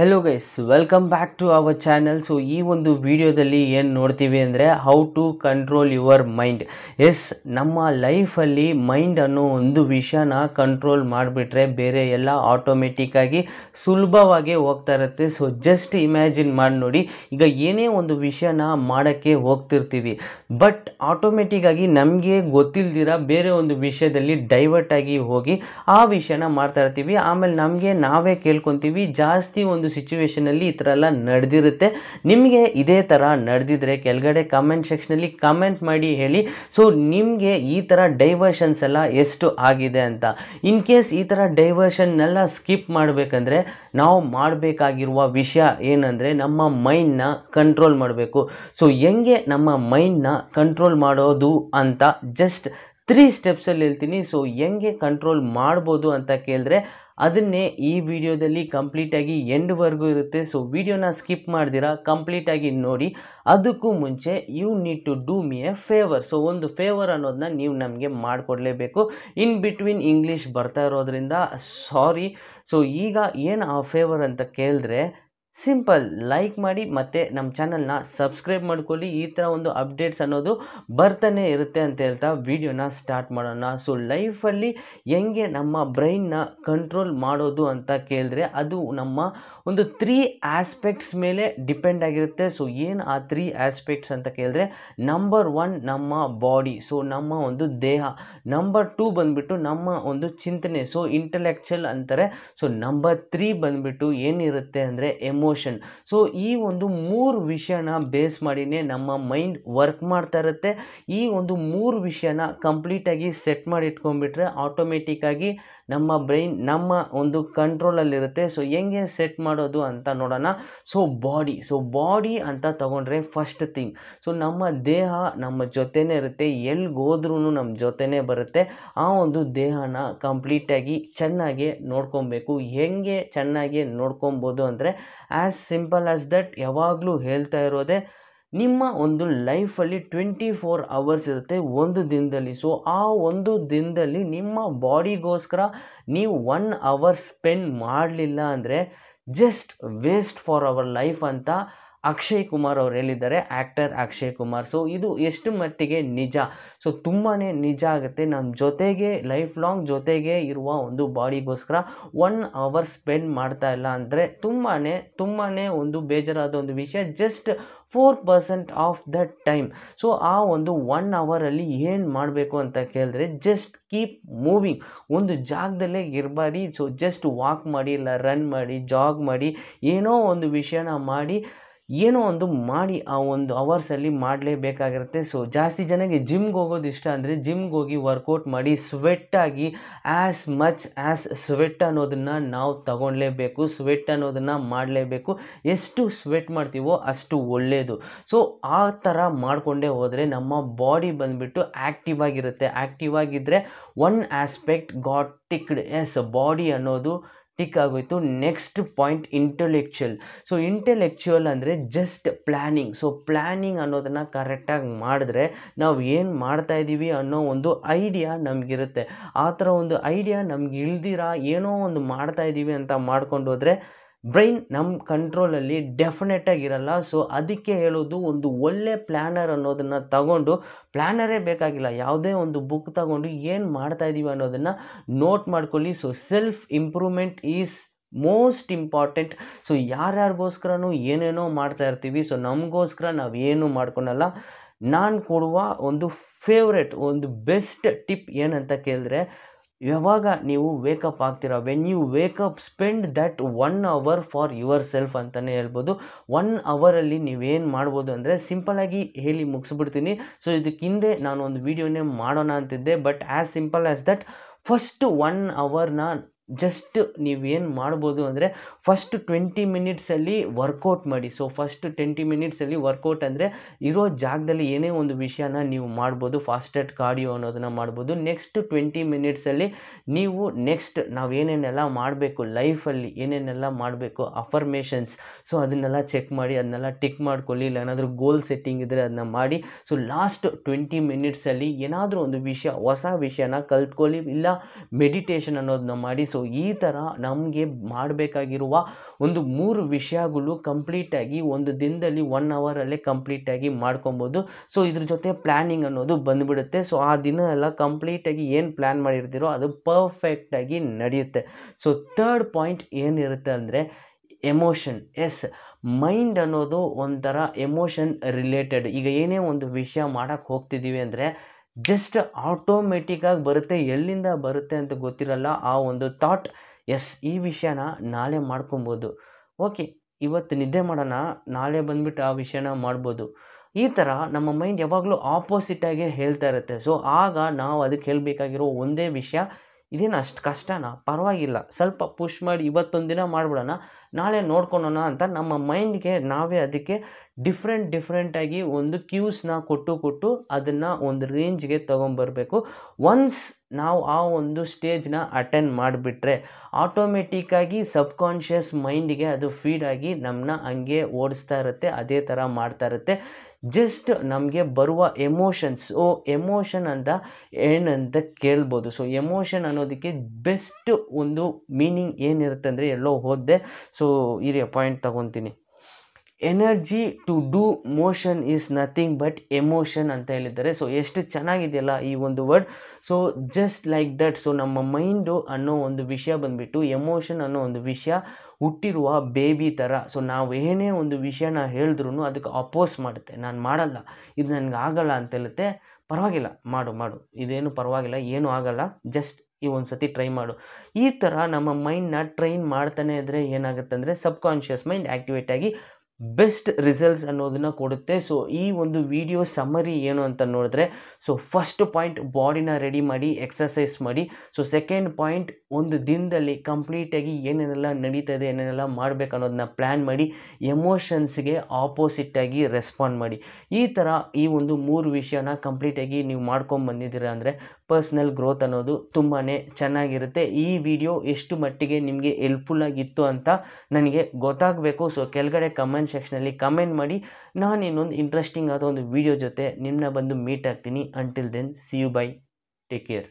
hello guys welcome back to our channel so ಈ ಒಂದು ವಿಡಿಯೋದಲ್ಲಿ ಏನು ನೋಡ್ತೀವಿ ಅಂದರೆ how to control your mind as ನಮ್ಮ ಲೈಫಲ್ಲಿ ಮೈಂಡ್ ಅನ್ನೋ ಒಂದು ವಿಷಯನ ಕಂಟ್ರೋಲ್ ಮಾಡಿಬಿಟ್ರೆ ಬೇರೆ ಎಲ್ಲ ಆಟೋಮೆಟಿಕ್ಕಾಗಿ ಸುಲಭವಾಗಿ ಹೋಗ್ತಾ ಇರುತ್ತೆ ಸೊ ಜಸ್ಟ್ ಇಮ್ಯಾಜಿನ್ ಮಾಡಿ ನೋಡಿ ಈಗ ಏನೇ ಒಂದು ವಿಷಯನ ಮಾಡೋಕ್ಕೆ ಹೋಗ್ತಿರ್ತೀವಿ ಬಟ್ ಆಟೋಮೆಟಿಕ್ಕಾಗಿ ನಮಗೆ ಗೊತ್ತಿಲ್ದಿರ ಬೇರೆ ಒಂದು ವಿಷಯದಲ್ಲಿ ಡೈವರ್ಟ್ ಆಗಿ ಹೋಗಿ ಆ ವಿಷಯನ ಮಾಡ್ತಾ ಇರ್ತೀವಿ ಆಮೇಲೆ ನಮಗೆ ನಾವೇ ಕೇಳ್ಕೊತೀವಿ ಜಾಸ್ತಿ ಒಂದು ಒಂದು ಸಿಚುವೇಷನಲ್ಲಿ ಈ ಥರ ಎಲ್ಲ ನಡೆದಿರುತ್ತೆ ನಿಮಗೆ ಇದೇ ಥರ ನಡೆದಿದ್ರೆ ಕೆಳಗಡೆ ಕಮೆಂಟ್ ಸೆಕ್ಷನಲ್ಲಿ ಕಮೆಂಟ್ ಮಾಡಿ ಹೇಳಿ ಸೊ ನಿಮಗೆ ಈ ಥರ ಡೈವರ್ಷನ್ಸ್ ಎಲ್ಲ ಎಷ್ಟು ಆಗಿದೆ ಅಂತ ಇನ್ ಕೇಸ್ ಈ ಥರ ಡೈವರ್ಷನ್ನೆಲ್ಲ ಸ್ಕಿಪ್ ಮಾಡಬೇಕಂದ್ರೆ ನಾವು ಮಾಡಬೇಕಾಗಿರುವ ವಿಷಯ ಏನಂದರೆ ನಮ್ಮ ಮೈಂಡ್ನ ಕಂಟ್ರೋಲ್ ಮಾಡಬೇಕು ಸೊ ಹೆಂಗೆ ನಮ್ಮ ಮೈಂಡ್ನ ಕಂಟ್ರೋಲ್ ಮಾಡೋದು ಅಂತ ಜಸ್ಟ್ ತ್ರೀ ಸ್ಟೆಪ್ಸಲ್ಲಿ ಹೇಳ್ತೀನಿ ಸೊ ಹೆಂಗೆ ಕಂಟ್ರೋಲ್ ಮಾಡ್ಬೋದು ಅಂತ ಕೇಳಿದ್ರೆ ಅದನ್ನೇ ಈ ವಿಡಿಯೋದಲ್ಲಿ ಕಂಪ್ಲೀಟಾಗಿ ಎಂಡ್ವರೆಗೂ ಇರುತ್ತೆ ಸೊ ವಿಡಿಯೋನ ಸ್ಕಿಪ್ ಮಾಡ್ದಿರ ಕಂಪ್ಲೀಟಾಗಿ ನೋಡಿ ಅದಕ್ಕೂ ಮುಂಚೆ you need to do me a favour so ಒಂದು ಫೇವರ್ ಅನ್ನೋದನ್ನ ನೀವು ನಮಗೆ ಮಾಡಿಕೊಡಲೇಬೇಕು ಇನ್ ಬಿಟ್ವೀನ್ ಇಂಗ್ಲೀಷ್ ಬರ್ತಾ ಇರೋದ್ರಿಂದ ಸಾರಿ ಸೊ ಈಗ ಏನು ಆ ಫೇವರ್ ಅಂತ ಕೇಳಿದ್ರೆ ಸಿಂಪಲ್ ಲೈಕ್ ಮಾಡಿ ಮತ್ತು ನಮ್ಮ ಚಾನಲ್ನ ಸಬ್ಸ್ಕ್ರೈಬ್ ಮಾಡ್ಕೊಳ್ಳಿ ಈ ಥರ ಒಂದು ಅಪ್ಡೇಟ್ಸ್ ಅನ್ನೋದು ಬರ್ತಾನೆ ಇರುತ್ತೆ ಅಂತ ಹೇಳ್ತಾ ವಿಡಿಯೋನ ಸ್ಟಾರ್ಟ್ ಮಾಡೋಣ ಸೊ ಲೈಫಲ್ಲಿ ಹೆಂಗೆ ನಮ್ಮ ಬ್ರೈನ್ನ ಕಂಟ್ರೋಲ್ ಮಾಡೋದು ಅಂತ ಕೇಳಿದ್ರೆ ಅದು ನಮ್ಮ ಒಂದು ತ್ರೀ ಆಸ್ಪೆಕ್ಟ್ಸ್ ಮೇಲೆ ಡಿಪೆಂಡ್ ಆಗಿರುತ್ತೆ ಸೊ ಏನು ಆ ತ್ರೀ ಆಸ್ಪೆಕ್ಟ್ಸ್ ಅಂತ ಕೇಳಿದ್ರೆ ನಂಬರ್ ಒನ್ ನಮ್ಮ ಬಾಡಿ ಸೊ ನಮ್ಮ ಒಂದು ದೇಹ ನಂಬರ್ ಟೂ ಬಂದುಬಿಟ್ಟು ನಮ್ಮ ಒಂದು ಚಿಂತನೆ ಸೊ ಇಂಟಲೆಕ್ಚುಯಲ್ ಅಂತಾರೆ ಸೊ ನಂಬರ್ ತ್ರೀ ಬಂದುಬಿಟ್ಟು ಏನಿರುತ್ತೆ ಅಂದರೆ ಎಮೋ ಮೋಷನ್ ಸೊ ಈ ಒಂದು ಮೂರು ವಿಷಯನ ಬೇಸ್ ಮಾಡಿನೇ ನಮ್ಮ ಮೈಂಡ್ ವರ್ಕ್ ಮಾಡ್ತಾ ಇರುತ್ತೆ ಈ ಒಂದು ಮೂರು ವಿಷಯನ ಕಂಪ್ಲೀಟಾಗಿ ಸೆಟ್ ಮಾಡಿ ಇಟ್ಕೊಂಡ್ಬಿಟ್ರೆ ಆಟೋಮೆಟಿಕ್ಕಾಗಿ ನಮ್ಮ ಬ್ರೈನ್ ನಮ್ಮ ಒಂದು ಕಂಟ್ರೋಲಲ್ಲಿರುತ್ತೆ ಸೊ ಹೆಂಗೆ ಸೆಟ್ ಮಾಡೋದು ಅಂತ ನೋಡೋಣ ಸೊ ಬಾಡಿ ಸೊ ಬಾಡಿ ಅಂತ ತಗೊಂಡ್ರೆ ಫಸ್ಟ್ ಥಿಂಗ್ ಸೊ ನಮ್ಮ ದೇಹ ನಮ್ಮ ಜೊತೆನೇ ಇರುತ್ತೆ ಎಲ್ಲಿಗೆ ನಮ್ಮ ಜೊತೆನೇ ಬರುತ್ತೆ ಆ ಒಂದು ದೇಹನ ಕಂಪ್ಲೀಟಾಗಿ ಚೆನ್ನಾಗಿ ನೋಡ್ಕೊಬೇಕು ಹೆಂಗೆ ಚೆನ್ನಾಗಿ ನೋಡ್ಕೊಬೋದು ಅಂದರೆ ಆ್ಯಸ್ ಸಿಂಪಲ್ ಆ್ಯಸ್ ದಟ್ ಯಾವಾಗಲೂ ಹೇಳ್ತಾ ಇರೋದೇ ನಿಮ್ಮ ಒಂದು ಲೈಫಲ್ಲಿ ಟ್ವೆಂಟಿ ಫೋರ್ ಅವರ್ಸ್ ಇರುತ್ತೆ ಒಂದು ದಿನದಲ್ಲಿ ಸೊ ಆ ಒಂದು ದಿನದಲ್ಲಿ ನಿಮ್ಮ ಬಾಡಿಗೋಸ್ಕರ ನೀವು ಒನ್ ಅವರ್ ಸ್ಪೆಂಡ್ ಮಾಡಲಿಲ್ಲ ಅಂದರೆ just waste for our life ಅಂತ ಅಕ್ಷಯ್ ಕುಮಾರ್ ಅವ್ರು ಹೇಳಿದ್ದಾರೆ ಆ್ಯಕ್ಟರ್ ಅಕ್ಷಯ್ ಕುಮಾರ್ ಸೊ ಇದು ಎಷ್ಟು ಮಟ್ಟಿಗೆ ನಿಜ ಸೊ ತುಂಬಾ ನಿಜ ಆಗುತ್ತೆ ನಮ್ಮ ಜೊತೆಗೆ ಲೈಫ್ ಲಾಂಗ್ ಜೊತೆಗೆ ಇರುವ ಒಂದು ಬಾಡಿಗೋಸ್ಕರ ಒನ್ ಅವರ್ ಸ್ಪೆಂಡ್ ಮಾಡ್ತಾ ಇಲ್ಲ ಅಂದರೆ ತುಂಬಾ ತುಂಬಾ ಒಂದು ಬೇಜಾರಾದ ಒಂದು ವಿಷಯ just four percent of the time so ಆ ಒಂದು ಒನ್ ಅವರಲ್ಲಿ ಏನು ಮಾಡಬೇಕು ಅಂತ ಕೇಳಿದ್ರೆ ಜಸ್ಟ್ ಕೀಪ್ ಮೂವಿಂಗ್ ಒಂದು ಜಾಗದಲ್ಲೇ ಇರಬೇಡಿ ಸೊ ಜಸ್ಟ್ ವಾಕ್ ಮಾಡಿ ಇಲ್ಲ ರನ್ ಮಾಡಿ ಜಾಗ್ ಮಾಡಿ ಏನೋ ಒಂದು ವಿಷಯನ ಮಾಡಿ ಏನೋ ಒಂದು ಮಾಡಿ ಆ ಒಂದು ಅವರ್ಸಲ್ಲಿ ಮಾಡಲೇಬೇಕಾಗಿರುತ್ತೆ ಸೊ ಜಾಸ್ತಿ ಜನಕ್ಕೆ ಜಿಮ್ಗೆ ಹೋಗೋದು ಇಷ್ಟ ಅಂದರೆ ಜಿಮ್ಗೆ ಹೋಗಿ ವರ್ಕೌಟ್ ಮಾಡಿ ಸ್ವೆಟ್ಟಾಗಿ ಆ್ಯಸ್ ಮಚ್ ಆ್ಯಸ್ ಸ್ವೆಟ್ ಅನ್ನೋದನ್ನು ನಾವು ತಗೊಳ್ಳೇಬೇಕು ಸ್ವೆಟ್ ಅನ್ನೋದನ್ನು ಮಾಡಲೇಬೇಕು ಎಷ್ಟು ಸ್ವೆಟ್ ಮಾಡ್ತೀವೋ ಅಷ್ಟು ಒಳ್ಳೆಯದು ಸೊ ಆ ಥರ ಮಾಡಿಕೊಂಡೇ ಹೋದರೆ ನಮ್ಮ ಬಾಡಿ ಬಂದುಬಿಟ್ಟು ಆ್ಯಕ್ಟಿವ್ ಆಗಿರುತ್ತೆ ಆ್ಯಕ್ಟಿವ್ ಆಗಿದ್ದರೆ one aspect got ticked as body ಅನ್ನೋದು ಟಿಕ್ ಆಗೋಯ್ತು next point intellectual so intellectual ಅಂದರೆ ಜಸ್ಟ್ ಪ್ಲ್ಯಾನಿಂಗ್ ಸೊ ಪ್ಲ್ಯಾನಿಂಗ್ ಅನ್ನೋದನ್ನು ಕರೆಕ್ಟಾಗಿ ಮಾಡಿದ್ರೆ ನಾವು ಏನು ಮಾಡ್ತಾ ಇದ್ದೀವಿ ಅನ್ನೋ ಒಂದು ಐಡಿಯಾ ನಮಗಿರುತ್ತೆ ಆ ಥರ ಒಂದು ಐಡಿಯಾ ನಮ್ಗೆ ಇಲ್ದಿರ ಏನೋ ಒಂದು ಮಾಡ್ತಾ ಇದ್ದೀವಿ ಅಂತ ಮಾಡ್ಕೊಂಡು ಹೋದರೆ ಬ್ರೈನ್ ನಮ್ಮ ಕಂಟ್ರೋಲಲ್ಲಿ ಡೆಫಿನೆಟಾಗಿ ಸೊ ಅದಕ್ಕೆ ಹೇಳೋದು ಒಂದು ಒಳ್ಳೆ ಪ್ಲ್ಯಾನರ್ ಅನ್ನೋದನ್ನು ತಗೊಂಡು ಪ್ಲ್ಯಾನರೇ ಬೇಕಾಗಿಲ್ಲ ಯಾವುದೇ ಒಂದು ಬುಕ್ ತಗೊಂಡು ಏನು ಮಾಡ್ತಾಯಿದ್ದೀವಿ ಅನ್ನೋದನ್ನು ನೋಟ್ ಮಾಡ್ಕೊಳ್ಳಿ so self improvement is most important so ಯಾರ್ಯಾರಿಗೋಸ್ಕರನೂ ಏನೇನೋ ಮಾಡ್ತಾ ಇರ್ತೀವಿ ಸೊ ನಮಗೋಸ್ಕರ ನಾವು ಏನೂ ಮಾಡ್ಕೊಳಲ್ಲ ನಾನು ಕೊಡುವ ಒಂದು ಫೇವ್ರೆಟ್ ಒಂದು ಬೆಸ್ಟ್ ಟಿಪ್ ಏನಂತ ಕೇಳಿದ್ರೆ ಯಾವಾಗ ನೀವು ವೇಕಪ್ ಆಗ್ತೀರ when you wake up spend that one hour for yourself ಅಂತಲೇ ಹೇಳ್ಬೋದು ಒನ್ ಅವರಲ್ಲಿ ನೀವೇನು ಮಾಡ್ಬೋದು ಅಂದರೆ ಸಿಂಪಲಾಗಿ ಹೇಳಿ ಮುಗಿಸ್ಬಿಡ್ತೀನಿ ಸೊ ಇದಕ್ಕೆ ಹಿಂದೆ ನಾನು ಒಂದು ವೀಡಿಯೋನೇ ಮಾಡೋಣ ಅಂತಿದ್ದೆ but as simple as that first one ಅವರ್ನ ಜಸ್ಟ್ ನೀವೇನು ಮಾಡ್ಬೋದು ಅಂದರೆ ಫಸ್ಟ್ ಟ್ವೆಂಟಿ ಮಿನಿಟ್ಸಲ್ಲಿ ವರ್ಕೌಟ್ ಮಾಡಿ ಸೊ ಫಸ್ಟ್ ಟ್ವೆಂಟಿ ಮಿನಿಟ್ಸಲ್ಲಿ ವರ್ಕೌಟ್ ಅಂದರೆ ಇರೋ ಜಾಗದಲ್ಲಿ ಏನೇ ಒಂದು ವಿಷಯನ ನೀವು ಮಾಡ್ಬೋದು ಫಾಸ್ಟೆಟ್ ಕಾರ್ಡಿಯೋ ಅನ್ನೋದನ್ನ ಮಾಡ್ಬೋದು ನೆಕ್ಸ್ಟ್ ಟ್ವೆಂಟಿ ಮಿನಿಟ್ಸಲ್ಲಿ ನೀವು ನೆಕ್ಸ್ಟ್ ನಾವು ಏನೇನೆಲ್ಲ ಮಾಡಬೇಕು ಲೈಫಲ್ಲಿ ಏನೇನೆಲ್ಲ ಮಾಡಬೇಕು ಅಫರ್ಮೇಷನ್ಸ್ ಸೊ ಅದನ್ನೆಲ್ಲ ಚೆಕ್ ಮಾಡಿ ಅದನ್ನೆಲ್ಲ ಟಿಕ್ ಮಾಡ್ಕೊಳ್ಳಿ ಇಲ್ಲ ಏನಾದರೂ ಗೋಲ್ ಸೆಟ್ಟಿಂಗ್ ಇದ್ದರೆ ಅದನ್ನ ಮಾಡಿ ಸೊ ಲಾಸ್ಟ್ ಟ್ವೆಂಟಿ ಮಿನಿಟ್ಸಲ್ಲಿ ಏನಾದರೂ ಒಂದು ವಿಷಯ ಹೊಸ ವಿಷಯನ ಕಲ್ತ್ಕೊಳ್ಳಿ ಇಲ್ಲ ಮೆಡಿಟೇಷನ್ ಅನ್ನೋದನ್ನ ಮಾಡಿ ಸೊ ಸೊ ಈ ಥರ ನಮಗೆ ಮಾಡಬೇಕಾಗಿರುವ ಒಂದು ಮೂರು ವಿಷಯಗಳು ಕಂಪ್ಲೀಟಾಗಿ ಒಂದು ದಿನದಲ್ಲಿ ಒನ್ ಅವರಲ್ಲೇ ಕಂಪ್ಲೀಟಾಗಿ ಮಾಡ್ಕೊಬೋದು ಸೊ ಇದ್ರ ಜೊತೆ ಪ್ಲ್ಯಾನಿಂಗ್ ಅನ್ನೋದು ಬಂದುಬಿಡುತ್ತೆ ಸೊ ಆ ದಿನ ಎಲ್ಲ ಕಂಪ್ಲೀಟಾಗಿ ಏನು ಪ್ಲ್ಯಾನ್ ಮಾಡಿರ್ತೀರೋ ಅದು ಪರ್ಫೆಕ್ಟಾಗಿ ನಡೆಯುತ್ತೆ ಸೊ ಥರ್ಡ್ ಪಾಯಿಂಟ್ ಏನಿರುತ್ತೆ ಅಂದರೆ ಎಮೋಷನ್ ಎಸ್ ಮೈಂಡ್ ಅನ್ನೋದು ಒಂಥರ ಎಮೋಷನ್ ರಿಲೇಟೆಡ್ ಈಗ ಏನೇ ಒಂದು ವಿಷಯ ಮಾಡೋಕ್ಕೆ ಹೋಗ್ತಿದ್ದೀವಿ ಅಂದರೆ ಜಸ್ಟ್ ಆಟೋಮೆಟಿಕ್ಕಾಗಿ ಬರುತ್ತೆ ಎಲ್ಲಿಂದ ಬರುತ್ತೆ ಅಂತ ಗೊತ್ತಿರಲ್ಲ ಆ ಒಂದು ಥಾಟ್ ಎಸ್ ಈ ವಿಷಯನ ನಾಳೆ ಮಾಡ್ಕೊಬೋದು ಓಕೆ ಇವತ್ತು ನಿದ್ದೆ ಮಾಡೋಣ ನಾಳೆ ಬಂದ್ಬಿಟ್ಟು ಆ ವಿಷಯನ ಮಾಡ್ಬೋದು ಈ ಥರ ನಮ್ಮ ಮೈಂಡ್ ಯಾವಾಗಲೂ ಆಗಿ ಹೇಳ್ತಾ ಇರುತ್ತೆ ಸೊ ಆಗ ನಾವು ಅದಕ್ಕೆ ಹೇಳಬೇಕಾಗಿರೋ ಒಂದೇ ವಿಷಯ ಇದೇನು ಅಷ್ಟು ಕಷ್ಟನಾ ಪರವಾಗಿಲ್ಲ ಸ್ವಲ್ಪ ಪುಷ್ ಮಾಡಿ ಇವತ್ತೊಂದು ದಿನ ಮಾಡ್ಬಿಡೋಣ ನಾಳೆ ನೋಡ್ಕೊಳೋಣ ಅಂತ ನಮ್ಮ ಮೈಂಡ್ಗೆ ನಾವೇ ಅದಕ್ಕೆ ಡಿಫ್ರೆಂಟ್ ಡಿಫ್ರೆಂಟಾಗಿ ಒಂದು ಕ್ಯೂಸ್ನ ಕೊಟ್ಟು ಕೊಟ್ಟು ಅದನ್ನು ಒಂದು ರೇಂಜ್ಗೆ ತೊಗೊಂಬರಬೇಕು ಒನ್ಸ್ ನಾವು ಆ ಒಂದು ಸ್ಟೇಜ್ನ ಅಟೆಂಡ್ ಮಾಡಿಬಿಟ್ರೆ ಆಟೋಮೆಟಿಕ್ಕಾಗಿ ಸಬ್ಕಾನ್ಷಿಯಸ್ ಮೈಂಡಿಗೆ ಅದು ಫೀಡ್ ಆಗಿ ನಮ್ಮನ್ನ ಹಂಗೆ ಓಡಿಸ್ತಾ ಇರುತ್ತೆ ಅದೇ ಥರ ಮಾಡ್ತಾ ಇರುತ್ತೆ ಜಸ್ಟ್ ನಮಗೆ ಬರುವ ಎಮೋಷನ್ಸ್ ಓ ಎಮೋಷನ್ ಅಂತ ಏನಂತ ಕೇಳ್ಬೋದು ಸೊ ಎಮೋಷನ್ ಅನ್ನೋದಕ್ಕೆ ಬೆಸ್ಟ್ ಒಂದು ಮೀನಿಂಗ್ ಏನಿರುತ್ತೆ ಅಂದರೆ ಎಲ್ಲೋ ಹೋದೆ ಸೊ ಇರಿ ಪಾಯಿಂಟ್ ತಗೊತೀನಿ energy to do motion is nothing but emotion ಅಂತ ಹೇಳಿದ್ದಾರೆ ಸೊ ಎಷ್ಟು ಚೆನ್ನಾಗಿದೆಯಲ್ಲ ಈ ಒಂದು word so just like that so ನಮ್ಮ ಮೈಂಡು ಅನ್ನೋ ಒಂದು ವಿಷಯ ಬಂದುಬಿಟ್ಟು ಎಮೋಷನ್ ಅನ್ನೋ ಒಂದು ವಿಷಯ ಹುಟ್ಟಿರುವ ಬೇಬಿ ಥರ ಸೊ ನಾವು ಏನೇ ಒಂದು ವಿಷಯನ ಹೇಳಿದ್ರು ಅದಕ್ಕೆ ಅಪೋಸ್ ಮಾಡುತ್ತೆ ನಾನು ಮಾಡಲ್ಲ ಇದು ನನಗೆ ಆಗಲ್ಲ ಅಂತ ಹೇಳುತ್ತೆ ಪರವಾಗಿಲ್ಲ ಮಾಡು ಮಾಡು ಇದೇನು ಪರವಾಗಿಲ್ಲ ಏನೂ ಆಗಲ್ಲ ಜಸ್ಟ್ ಈ ಒಂದು ಸತಿ ಟ್ರೈ ಮಾಡು ಈ ಥರ ನಮ್ಮ ಮೈಂಡ್ನ ಟ್ರೈನ್ ಮಾಡ್ತಾನೆ ಇದ್ದರೆ ಏನಾಗುತ್ತೆ ಅಂದರೆ ಕಾನ್ಷಿಯಸ್ ಮೈಂಡ್ ಆ್ಯಕ್ಟಿವೇಟ್ ಆಗಿ ಬೆಸ್ಟ್ ರಿಸಲ್ಟ್ಸ್ ಅನ್ನೋದನ್ನ ಕೊಡುತ್ತೆ ಸೊ ಈ ಒಂದು ವಿಡಿಯೋ ಸಮರಿ ಏನು ಅಂತ ನೋಡಿದ್ರೆ ಸೊ ಫಸ್ಟ್ ಪಾಯಿಂಟ್ ಬಾಡಿನ ರೆಡಿ ಮಾಡಿ ಎಕ್ಸಸೈಸ್ ಮಾಡಿ ಸೊ ಸೆಕೆಂಡ್ ಪಾಯಿಂಟ್ ಒಂದು ದಿನದಲ್ಲಿ ಕಂಪ್ಲೀಟಾಗಿ ಏನೇನೆಲ್ಲ ನಡೀತಾ ಇದೆ ಏನೇನೆಲ್ಲ ಮಾಡಬೇಕು ಅನ್ನೋದನ್ನ ಪ್ಲ್ಯಾನ್ ಮಾಡಿ ಎಮೋಷನ್ಸ್ಗೆ ಆಪೋಸಿಟ್ಟಾಗಿ ರೆಸ್ಪಾಂಡ್ ಮಾಡಿ ಈ ಥರ ಈ ಒಂದು ಮೂರು ವಿಷಯನ ಕಂಪ್ಲೀಟಾಗಿ ನೀವು ಮಾಡ್ಕೊಂಡು ಅಂದರೆ ಪರ್ಸ್ನಲ್ ಗ್ರೋತ್ ಅನ್ನೋದು ತುಂಬಾ ಚೆನ್ನಾಗಿರುತ್ತೆ ಈ ವಿಡಿಯೋ ಎಷ್ಟು ಮಟ್ಟಿಗೆ ನಿಮಗೆ ಹೆಲ್ಪ್ಫುಲ್ ಆಗಿತ್ತು ಅಂತ ನನಗೆ ಗೊತ್ತಾಗಬೇಕು ಸೊ ಕೆಳಗಡೆ ಕಮೆಂಟ್ ಸೆಕ್ಷನಲ್ಲಿ ಕಮೆಂಟ್ ಮಾಡಿ ನಾನು ಇನ್ನೊಂದು ಇಂಟ್ರೆಸ್ಟಿಂಗ್ ಆದ ಒಂದು ವಿಡಿಯೋ ಜೊತೆ ನಿಮ್ಮನ್ನ ಬಂದು ಮೀಟ್ ಆಗ್ತೀನಿ until then see you bye take care